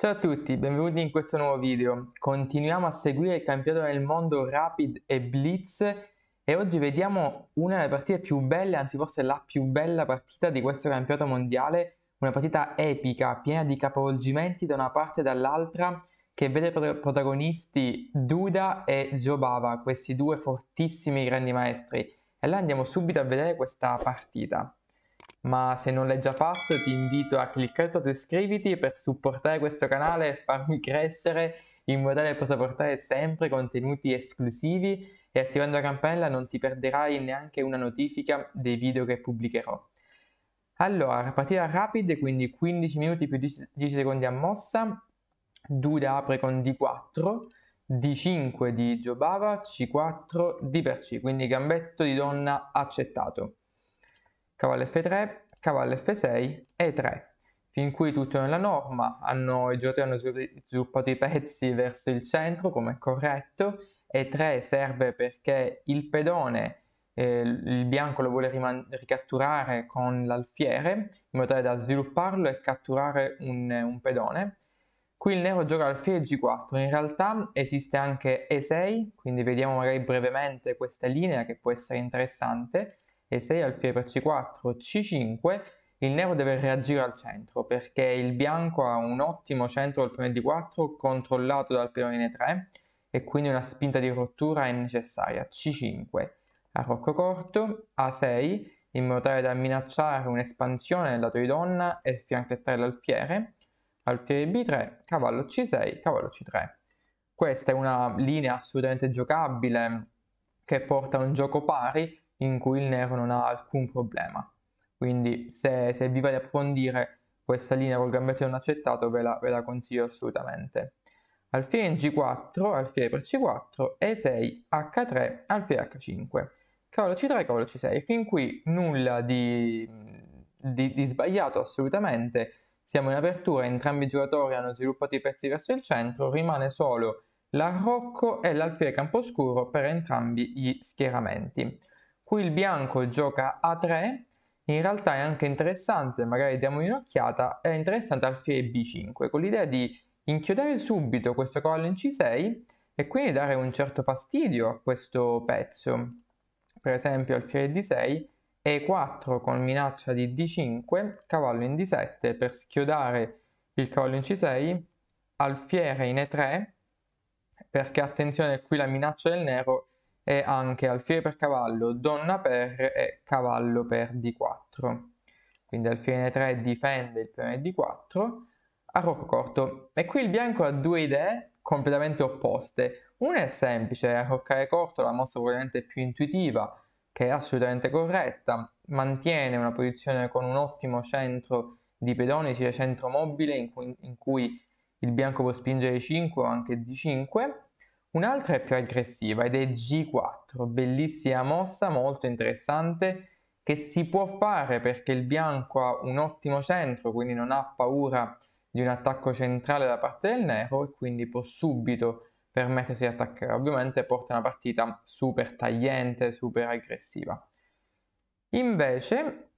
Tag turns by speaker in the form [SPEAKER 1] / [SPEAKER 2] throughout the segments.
[SPEAKER 1] Ciao a tutti, benvenuti in questo nuovo video. Continuiamo a seguire il campionato del mondo Rapid e Blitz e oggi vediamo una delle partite più belle, anzi forse la più bella partita di questo campionato mondiale, una partita epica, piena di capovolgimenti da una parte e dall'altra, che vede protagonisti Duda e Giobava, questi due fortissimi grandi maestri. E là andiamo subito a vedere questa partita ma se non l'hai già fatto ti invito a cliccare sotto iscriviti per supportare questo canale e farmi crescere in modo tale da possa portare sempre contenuti esclusivi e attivando la campanella non ti perderai neanche una notifica dei video che pubblicherò. Allora, partita rapida, quindi 15 minuti più 10, 10 secondi a mossa, Duda apre con D4, D5 di Giobava, C4, D per C, quindi gambetto di donna accettato cavallo f3, cavallo f6 e 3. Fin qui tutto nella norma, hanno, i giocatori hanno sviluppato i pezzi verso il centro come è corretto e 3 serve perché il pedone eh, il bianco lo vuole ricatturare con l'alfiere in modo tale da svilupparlo e catturare un, un pedone Qui il nero gioca alfiere g4, in realtà esiste anche e6, quindi vediamo magari brevemente questa linea che può essere interessante e 6 alfie per C4, C5, il nero deve reagire al centro perché il bianco ha un ottimo centro del pione D4 controllato dal pione 3 e quindi una spinta di rottura è necessaria. C5 arrocco corto, A6 in modo tale da minacciare un'espansione del lato di donna e fianchettare l'alfiere, alfiere B3, cavallo C6, cavallo C3. Questa è una linea assolutamente giocabile che porta a un gioco pari in cui il nero non ha alcun problema. Quindi se, se vi va di approfondire questa linea col gambetto non accettato ve la, ve la consiglio assolutamente. Alfie in G4, alfie per C4, E6, H3, alfie H5. Cavolo C3, cavolo C6. Fin qui nulla di, di, di sbagliato assolutamente. Siamo in apertura, entrambi i giocatori hanno sviluppato i pezzi verso il centro, rimane solo l'arrocco e l'alfiere scuro per entrambi gli schieramenti. Qui il bianco gioca a 3, in realtà è anche interessante, magari diamo un'occhiata, è interessante alfiere b5, con l'idea di inchiodare subito questo cavallo in c6 e quindi dare un certo fastidio a questo pezzo. Per esempio alfiere d6, e4 con minaccia di d5, cavallo in d7 per schiodare il cavallo in c6, alfiere in e3, perché attenzione qui la minaccia del nero e anche alfiere per cavallo, donna per e cavallo per d4. Quindi alfiere n3 difende il pione d4 a rocco corto. E qui il bianco ha due idee completamente opposte. Una è semplice, arroccare corto, la mossa probabilmente più intuitiva, che è assolutamente corretta, mantiene una posizione con un ottimo centro di pedoni, sia centro mobile in cui, in cui il bianco può spingere 5 o anche d5, Un'altra è più aggressiva ed è G4, bellissima mossa, molto interessante, che si può fare perché il bianco ha un ottimo centro, quindi non ha paura di un attacco centrale da parte del nero e quindi può subito permettersi di attaccare. Ovviamente porta una partita super tagliente, super aggressiva. Invece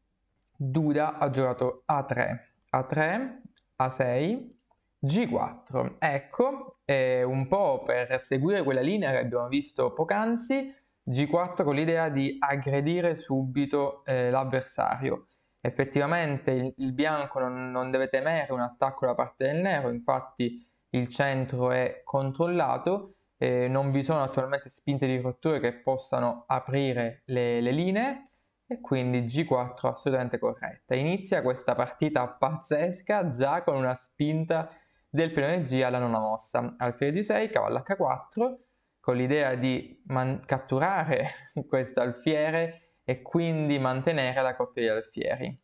[SPEAKER 1] Duda ha giocato A3, A3, A6, G4. Ecco, eh, un po' per seguire quella linea che abbiamo visto poc'anzi, G4 con l'idea di aggredire subito eh, l'avversario. Effettivamente il, il bianco non, non, deve temere un attacco da parte del nero, infatti il centro è controllato, eh, non vi sono attualmente spinte di rotture che possano aprire le, le linee e quindi G4 assolutamente corretta. Inizia questa partita pazzesca già con una spinta del piano di alla nona mossa. Alfilo di 6, cavallo H4, con l'idea di catturare questo alfiere e quindi mantenere la coppia di alfieri.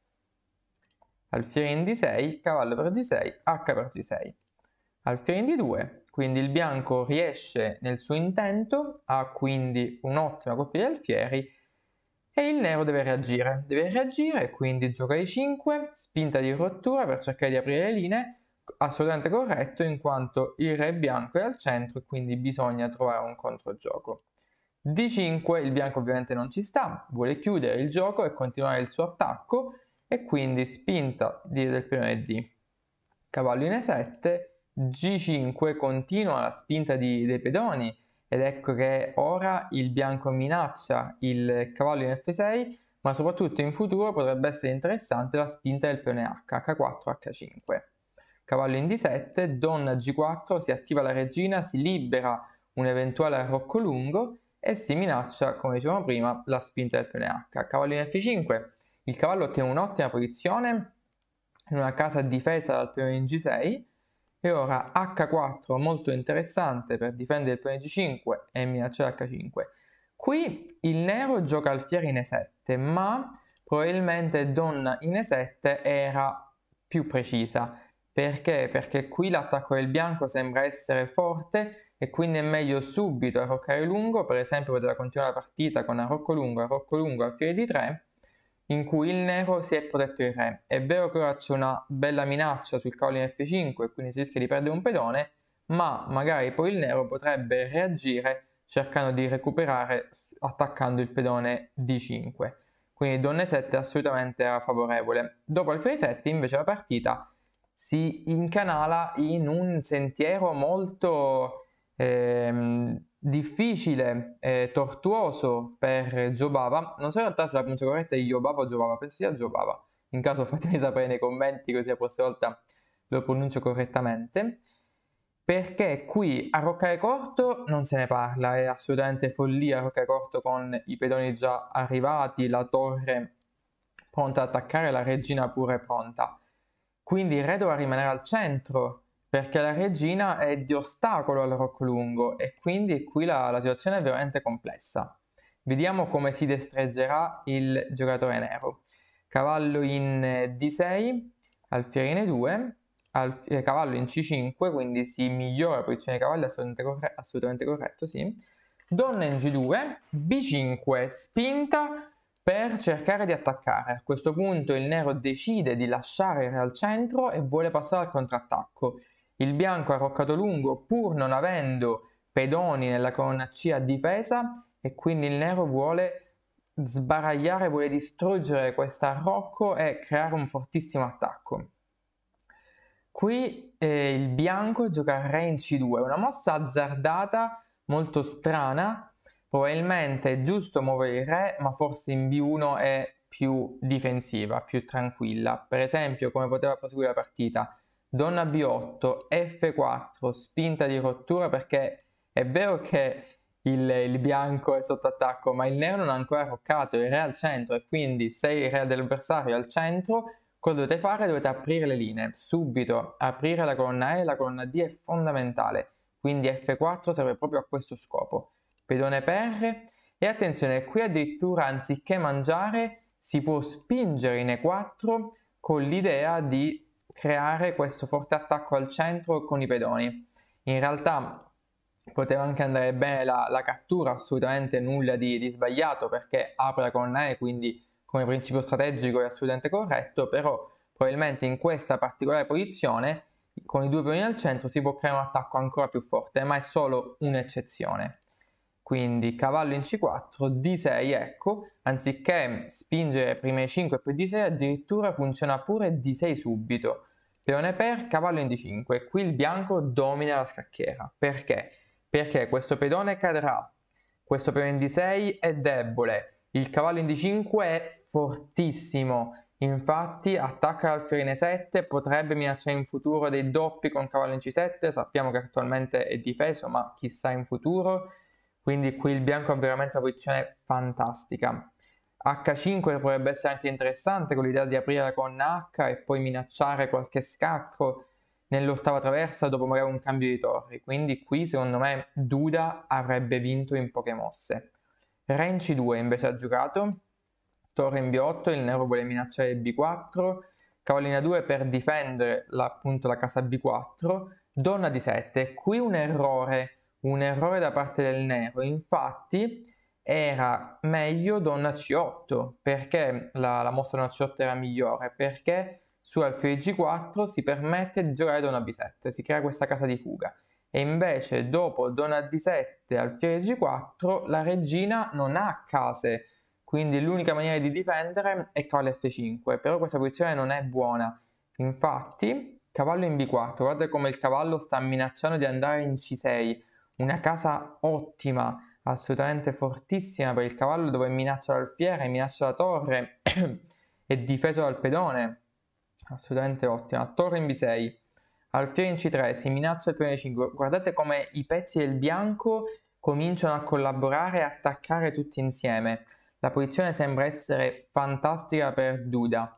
[SPEAKER 1] Alfiere in D6, cavallo per G6, H per G6. Alfiere in D2, quindi il bianco riesce nel suo intento, ha quindi un'ottima coppia di alfieri e il nero deve reagire. Deve reagire, quindi gioca di 5, spinta di rottura per cercare di aprire le linee assolutamente corretto in quanto il re bianco è al centro e quindi bisogna trovare un controgioco. D5 il bianco ovviamente non ci sta, vuole chiudere il gioco e continuare il suo attacco e quindi spinta del pione D. Cavallo in E7, G5 continua la spinta di, dei pedoni ed ecco che ora il bianco minaccia il cavallo in F6 ma soprattutto in futuro potrebbe essere interessante la spinta del pione H, H4, H5 cavallo in d7, donna g4, si attiva la regina, si libera un eventuale arrocco lungo e si minaccia, come dicevamo prima, la spinta del pione H. Cavallo in f5, il cavallo ottiene un'ottima posizione in una casa difesa dal pione in g6 e ora h4 molto interessante per difendere il pione g5 e minacciare h5. Qui il nero gioca alfiere in e7, ma probabilmente donna in e7 era più precisa perché? Perché qui l'attacco del bianco sembra essere forte e quindi è meglio subito arroccare lungo, per esempio poteva continuare la partita con arrocco lungo, arrocco lungo al fine di 3, in cui il nero si è protetto il re. È vero che ora c'è una bella minaccia sul cavolo F5 e quindi si rischia di perdere un pedone, ma magari poi il nero potrebbe reagire cercando di recuperare attaccando il pedone D5. Quindi donne 7 assolutamente era favorevole. Dopo alfere 7 invece la partita si incanala in un sentiero molto eh, difficile, eh, tortuoso per Giobava. Non so in realtà se la pronuncia corretta è Giobava o Giobava, penso sia Giobava. In caso fatemi sapere nei commenti così la prossima volta lo pronuncio correttamente. Perché qui a Roccare Corto non se ne parla, è assolutamente follia Roccare Corto con i pedoni già arrivati, la torre pronta ad attaccare, la regina pure pronta. Quindi il re doveva rimanere al centro perché la regina è di ostacolo al Rocco Lungo e quindi qui la, la situazione è veramente complessa. Vediamo come si destreggerà il giocatore nero. Cavallo in eh, D6, alfierine 2 alf- eh, cavallo in C5, quindi si migliora la posizione dei cavalli, assolutamente, corre- assolutamente corretto, sì. Donna in G2, B5, spinta, per cercare di attaccare. A questo punto il nero decide di lasciare il re al centro e vuole passare al contrattacco. Il bianco ha roccato lungo pur non avendo pedoni nella colonna C a difesa e quindi il nero vuole sbaragliare, vuole distruggere questo arrocco e creare un fortissimo attacco. Qui eh, il bianco gioca re in C2, una mossa azzardata, molto strana, Probabilmente è giusto muovere il re, ma forse in B1 è più difensiva, più tranquilla. Per esempio, come poteva proseguire la partita? Donna B8, F4, spinta di rottura perché è vero che il, il bianco è sotto attacco, ma il nero non ha ancora roccato, il re è al centro e quindi se il re dell'avversario è al centro, cosa dovete fare? Dovete aprire le linee, subito aprire la colonna E e la colonna D è fondamentale, quindi F4 serve proprio a questo scopo pedone per e attenzione qui addirittura anziché mangiare si può spingere in E4 con l'idea di creare questo forte attacco al centro con i pedoni. In realtà poteva anche andare bene la, la cattura, assolutamente nulla di, di sbagliato perché apre la colonna E, quindi come principio strategico è assolutamente corretto, però probabilmente in questa particolare posizione con i due pedoni al centro si può creare un attacco ancora più forte, ma è solo un'eccezione quindi cavallo in C4, D6 ecco, anziché spingere prima E5 e poi D6 addirittura funziona pure D6 subito, peone per, cavallo in D5, qui il bianco domina la scacchiera, perché? Perché questo pedone cadrà, questo peone in D6 è debole, il cavallo in D5 è fortissimo, infatti attacca l'alfiere in 7 potrebbe minacciare in futuro dei doppi con cavallo in C7, sappiamo che attualmente è difeso ma chissà in futuro, quindi qui il bianco ha veramente una posizione fantastica. H5 potrebbe essere anche interessante con l'idea di aprire con H e poi minacciare qualche scacco nell'ottava traversa dopo magari un cambio di torri. Quindi qui secondo me Duda avrebbe vinto in poche mosse. Renci 2 invece ha giocato, torre in B8, il nero vuole minacciare B4, cavallina 2 per difendere la, appunto la casa B4, donna di 7. Qui un errore un errore da parte del nero, infatti era meglio donna c8, perché la, la mossa donna c8 era migliore, perché su alfio g4 si permette di giocare donna b7, si crea questa casa di fuga. E invece dopo donna d7 alfiere g4 la regina non ha case, quindi l'unica maniera di difendere è cavallo f5, però questa posizione non è buona. Infatti, cavallo in b4, guardate come il cavallo sta minacciando di andare in c6, una casa ottima, assolutamente fortissima per il cavallo dove minaccia l'alfiere, minaccia la torre è difeso dal pedone, assolutamente ottima, torre in B6, alfiere in C3, si minaccia il pedone 5, guardate come i pezzi del bianco cominciano a collaborare e attaccare tutti insieme, la posizione sembra essere fantastica per Duda,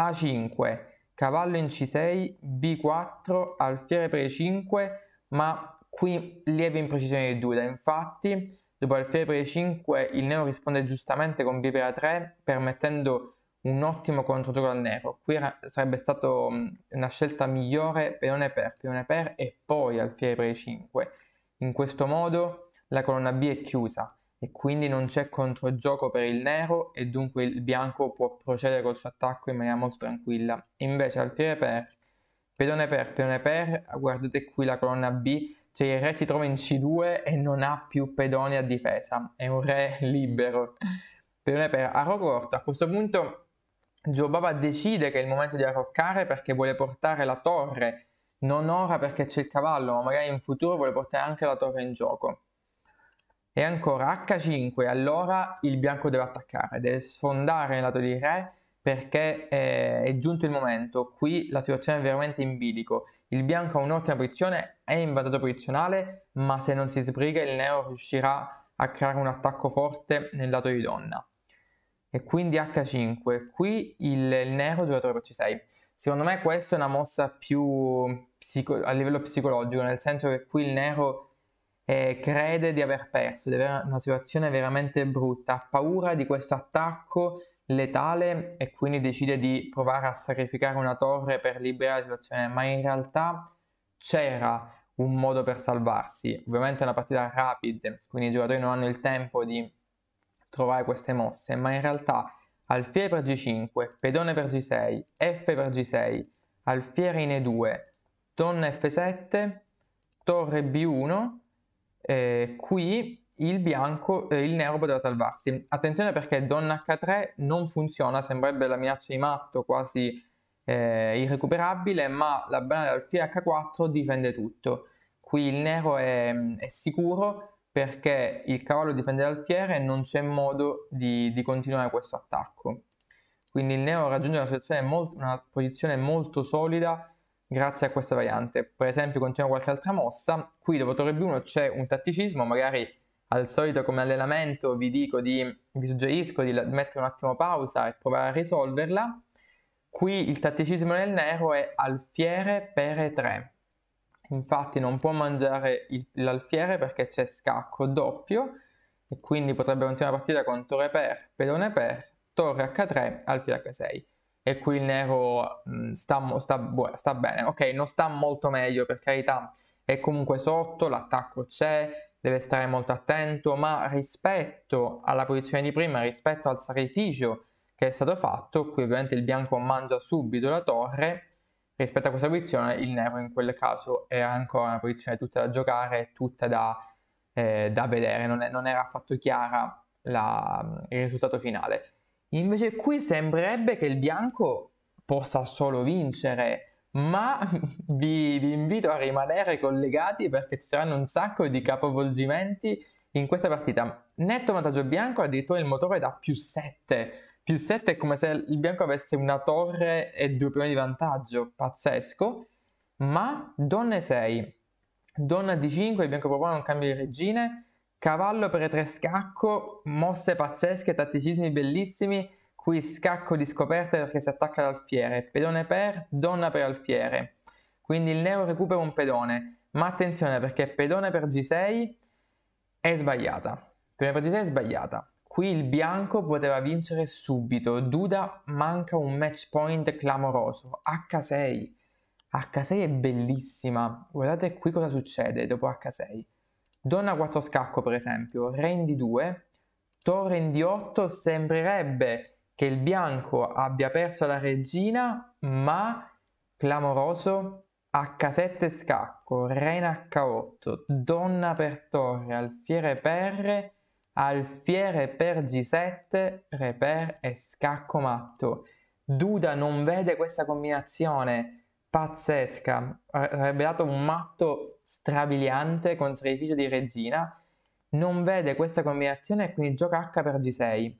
[SPEAKER 1] A5, cavallo in C6, B4, alfiere per E5, ma Qui lieve imprecisione di Duda, infatti, dopo alfiere per 5 il nero risponde giustamente con B per 3 permettendo un ottimo controgioco al nero. Qui era, sarebbe stata una scelta migliore peone per, peone per e poi alfiere per 5. In questo modo la colonna B è chiusa e quindi non c'è controgioco per il nero e dunque il bianco può procedere col suo attacco in maniera molto tranquilla. Invece alfiere per, pedone per, pedone per, guardate qui la colonna B cioè il re si trova in C2 e non ha più pedoni a difesa, è un re libero. Pedone per Arogorto. A questo punto Giobaba decide che è il momento di arroccare perché vuole portare la torre, non ora perché c'è il cavallo, ma magari in futuro vuole portare anche la torre in gioco. E ancora H5, allora il bianco deve attaccare, deve sfondare il lato di re perché è, eh, è giunto il momento, qui la situazione è veramente in bilico, il bianco ha un'ottima posizione, è in vantaggio posizionale, ma se non si sbriga il nero riuscirà a creare un attacco forte nel lato di donna. E quindi H5, qui il, il nero giocatore per C6. Secondo me questa è una mossa più psico- a livello psicologico, nel senso che qui il nero eh, crede di aver perso, di avere una situazione veramente brutta, ha paura di questo attacco letale e quindi decide di provare a sacrificare una torre per liberare la situazione, ma in realtà c'era un modo per salvarsi. Ovviamente è una partita rapida, quindi i giocatori non hanno il tempo di trovare queste mosse, ma in realtà alfiere per G5, pedone per G6, F per G6, alfiere in E2, donna F7, torre B1, eh, qui il bianco e il nero poteva salvarsi. Attenzione perché donna H3 non funziona, sembrerebbe la minaccia di matto quasi eh, irrecuperabile, ma la banale alfia H4 difende tutto. Qui il nero è, è sicuro perché il cavallo difende l'alfiere e non c'è modo di, di, continuare questo attacco. Quindi il nero raggiunge una, molto, una posizione molto solida grazie a questa variante. Per esempio, continuo qualche altra mossa. Qui dopo torre B1 c'è un tatticismo, magari al solito come allenamento vi dico di, vi suggerisco di mettere un attimo pausa e provare a risolverla. Qui il tatticismo nel nero è alfiere pere 3. Infatti non può mangiare il, l'alfiere perché c'è scacco doppio e quindi potrebbe continuare la partita con torre per, pedone per, torre h3, alfiere h6. E qui il nero mh, mm, sta, sta, boh, sta bene. Ok, non sta molto meglio per carità, è comunque sotto, l'attacco c'è, deve stare molto attento, ma rispetto alla posizione di prima, rispetto al sacrificio che è stato fatto, qui ovviamente il bianco mangia subito la torre, rispetto a questa posizione il nero in quel caso è ancora una posizione tutta da giocare, tutta da, eh, da vedere, non, è, non, era affatto chiara la, il risultato finale. Invece qui sembrerebbe che il bianco possa solo vincere, ma vi, vi invito a rimanere collegati perché ci saranno un sacco di capovolgimenti in questa partita. Netto vantaggio bianco, addirittura il motore da più 7. Più 7 è come se il bianco avesse una torre e due pioni di vantaggio, pazzesco. Ma donne 6, donna di 5 il bianco propone un cambio di regine, cavallo per 3 scacco, mosse pazzesche, tatticismi bellissimi Qui scacco di scoperta perché si attacca all'alfiere. Pedone per, donna per alfiere. Quindi il nero recupera un pedone. Ma attenzione perché pedone per G6 è sbagliata. Pedone per G6 è sbagliata. Qui il bianco poteva vincere subito. Duda manca un match point clamoroso. H6. H6 è bellissima. Guardate qui cosa succede dopo H6. Donna 4 scacco per esempio. Re in D2. Torre in D8 sembrerebbe che il bianco abbia perso la regina, ma clamoroso H7 scacco, Rena H8, donna per torre, alfiere per, alfiere per G7, re per e scacco matto. Duda non vede questa combinazione pazzesca, avrebbe dato un matto strabiliante con sacrificio di regina, non vede questa combinazione e quindi gioca H per G6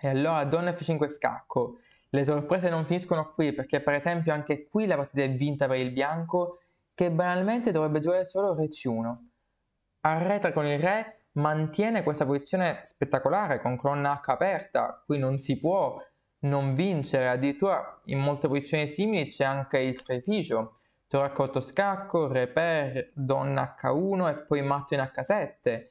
[SPEAKER 1] e allora donna F5 scacco. Le sorprese non finiscono qui perché per esempio anche qui la partita è vinta per il bianco che banalmente dovrebbe giocare solo re C1. Arretra con il re, mantiene questa posizione spettacolare con colonna H aperta, qui non si può non vincere, addirittura in molte posizioni simili c'è anche il sacrificio. Torre a scacco, re per, donna H1 e poi matto in H7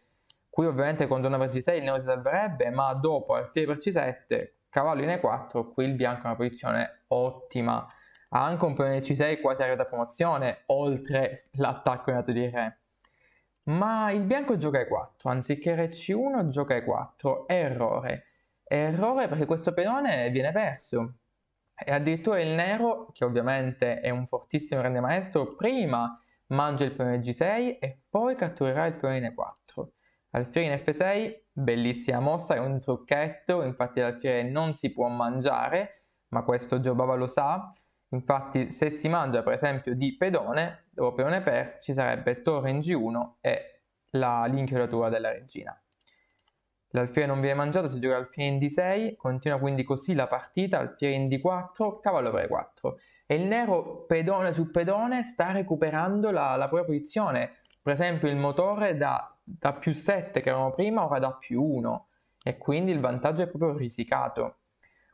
[SPEAKER 1] qui ovviamente con donna per c6 il nero si salverebbe, ma dopo alfiere per c7, cavallo in e4, qui il bianco è una posizione ottima. Ha anche un pione c6 quasi arrivato a promozione, oltre l'attacco in atto di re. Ma il bianco gioca e4, anziché re c1 gioca e4, errore. Errore perché questo pedone viene perso. E addirittura il nero, che ovviamente è un fortissimo grande maestro, prima mangia il pione g6 e poi catturerà il pione in e4. L'alfiere in F6, bellissima mossa, è un trucchetto, infatti l'alfiere non si può mangiare, ma questo Giobava lo sa. Infatti se si mangia per esempio di pedone, dopo pedone per ci sarebbe torre in G1 e l'inchiodatura della regina. L'alfiere non viene mangiato, si gioca alfiere in D6, continua quindi così la partita, alfiere in D4, cavallo per E4. E il nero pedone su pedone sta recuperando la, la propria posizione, per esempio il motore da da più 7 che erano prima ora da più 1 e quindi il vantaggio è proprio risicato.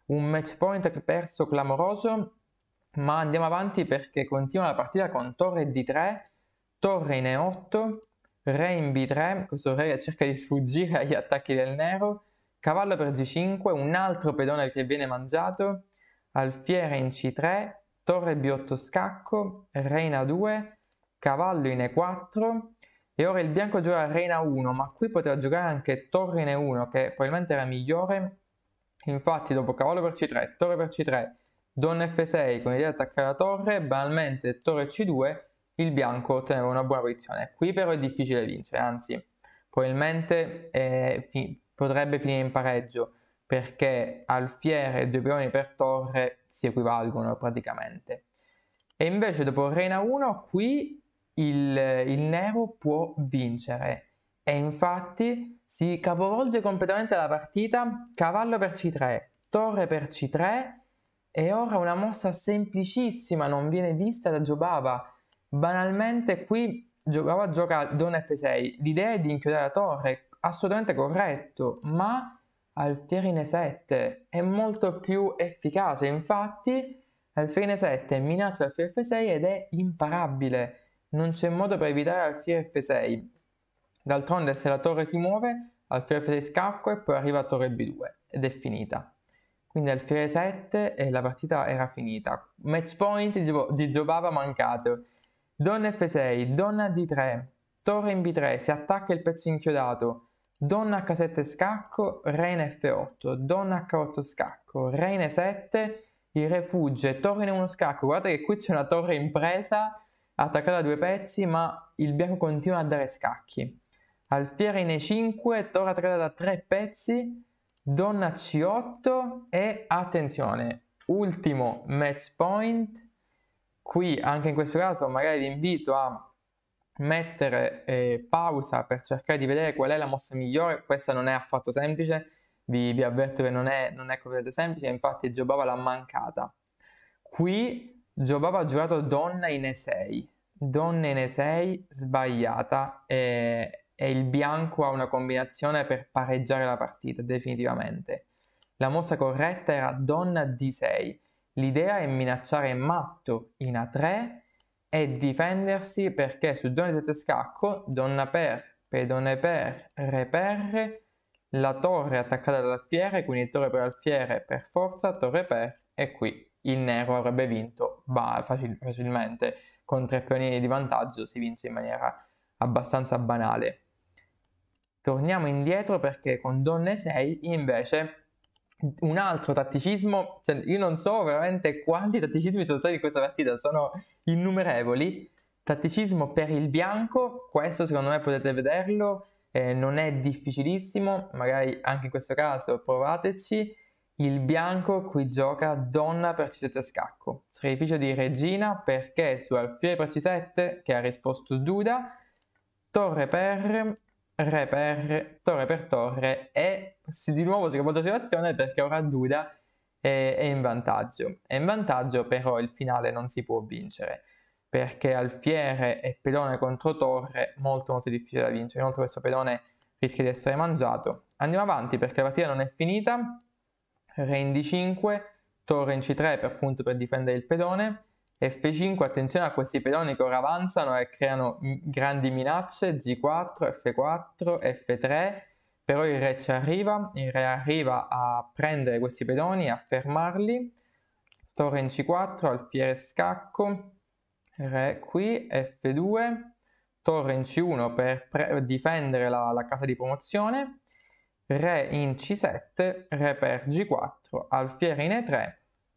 [SPEAKER 1] Un match point perso clamoroso, ma andiamo avanti perché continua la partita con torre d3, torre in e8, re in b3, questo re cerca di sfuggire agli attacchi del nero, cavallo per g5, un altro pedone che viene mangiato, alfiere in c3, torre b8 scacco, re in a2, cavallo in e4, e ora il bianco gioca Reina 1, ma qui poteva giocare anche Torre in 1, che probabilmente era migliore. Infatti dopo cavallo per C3, torre per C3, donna F6 con l'idea di attaccare la torre, banalmente torre C2, il bianco otteneva una buona posizione. Qui però è difficile vincere, anzi probabilmente eh, fi potrebbe finire in pareggio perché alfiere e due pioni per torre si equivalgono praticamente. E invece dopo Reina 1 qui il, il nero può vincere e infatti si capovolge completamente la partita, cavallo per c3, torre per c3 e ora una mossa semplicissima non viene vista da Giobava. Banalmente qui Giobava gioca Don F6, l'idea è di inchiodare la torre, assolutamente corretto, ma alfierine 7 è molto più efficace, infatti alfierine 7 minaccia alfiere F6 ed è imparabile. Non c'è modo per evitare alfiere F6. D'altronde se la torre si muove, alfiere F6 scacco e poi arriva a torre B2 ed è finita. Quindi alfiere 7 eh, e la partita era finita. Match point di Giobava mancato. Donna F6, donna D3, torre in B3, si attacca il pezzo inchiodato. Donna H7 scacco, re in F8, donna H8 scacco, re in E7, il re fugge, torre in uno scacco. Guardate che qui c'è una torre in presa attaccata a due pezzi, ma il bianco continua a dare scacchi. Alfiere in E5, torre attaccata da tre pezzi, donna C8 e attenzione, ultimo match point. Qui anche in questo caso magari vi invito a mettere eh, pausa per cercare di vedere qual è la mossa migliore. Questa non è affatto semplice, vi, vi avverto che non è, non è completamente semplice, infatti Giobava l'ha mancata. Qui Giobaba ha giocato donna in E6. Donna in E6 sbagliata e, e, il bianco ha una combinazione per pareggiare la partita definitivamente. La mossa corretta era donna D6. L'idea è minacciare matto in A3 e difendersi perché su donna 7 scacco, donna per, pedone per, re per, la torre attaccata dall'alfiere, quindi torre per alfiere per forza, torre per e qui il nero avrebbe vinto bah, facil- facilmente, con tre pionieri di vantaggio si vince in maniera abbastanza banale. Torniamo indietro perché con donne 6 invece un altro tatticismo, cioè io non so veramente quanti tatticismi sono stati in questa partita, sono innumerevoli. Tatticismo per il bianco, questo secondo me potete vederlo, eh, non è difficilissimo, magari anche in questo caso provateci. Il bianco qui gioca donna per c7 scacco. Sacrificio di regina perché su alfiere per c7 che ha risposto Duda, torre per, re per, torre per torre e di nuovo si capovolge la situazione perché ora Duda è, è in vantaggio. È in vantaggio però il finale non si può vincere perché alfiere e pedone contro torre molto molto difficile da vincere. Inoltre questo pedone rischia di essere mangiato. Andiamo avanti perché la partita non è finita re in d5, torre in c3 per punto per difendere il pedone, f5, attenzione a questi pedoni che ora avanzano e creano grandi minacce, g4, f4, f3, però il re ci arriva, il re arriva a prendere questi pedoni, a fermarli, torre in c4, alfiere scacco, re qui, f2, torre in c1 per, per difendere la, la casa di promozione, Re in C7, Re per G4, Alfiere in E3,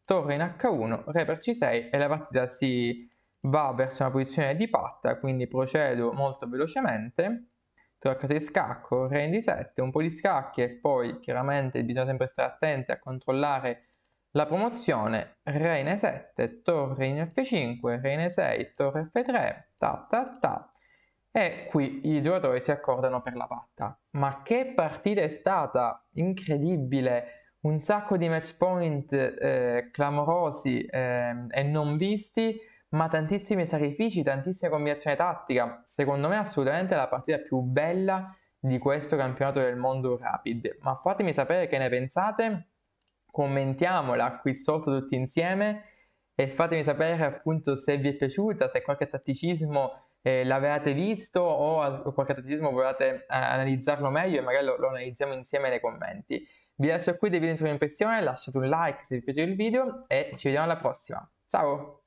[SPEAKER 1] Torre in H1, Re per C6 e la partita si va verso una posizione di patta, quindi procedo molto velocemente. Torre a casa di scacco, Re in D7, un po' di scacchi e poi chiaramente bisogna sempre stare attenti a controllare la promozione Re in E7, Torre in F5, Re in E6, Torre F3, ta ta ta, e qui i giocatori si accordano per la patta. Ma che partita è stata! Incredibile! Un sacco di match point eh, clamorosi eh, e non visti, ma tantissimi sacrifici, tantissima combinazione tattica. Secondo me assolutamente la partita più bella di questo campionato del mondo rapid. Ma fatemi sapere che ne pensate, commentiamola qui sotto tutti insieme e fatemi sapere appunto se vi è piaciuta, se qualche tatticismo eh, l'avevate visto o qualche atletismo volevate eh, analizzarlo meglio e magari lo, lo, analizziamo insieme nei commenti. Vi lascio qui dei video in sovraimpressione, lasciate un like se vi piace il video e ci vediamo alla prossima. Ciao!